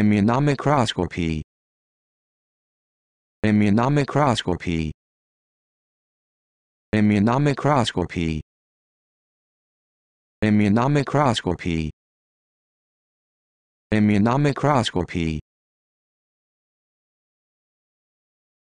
immunomicroscopy immunomicroscopy immunomicroscopy immunomicroscopy immunomicroscopy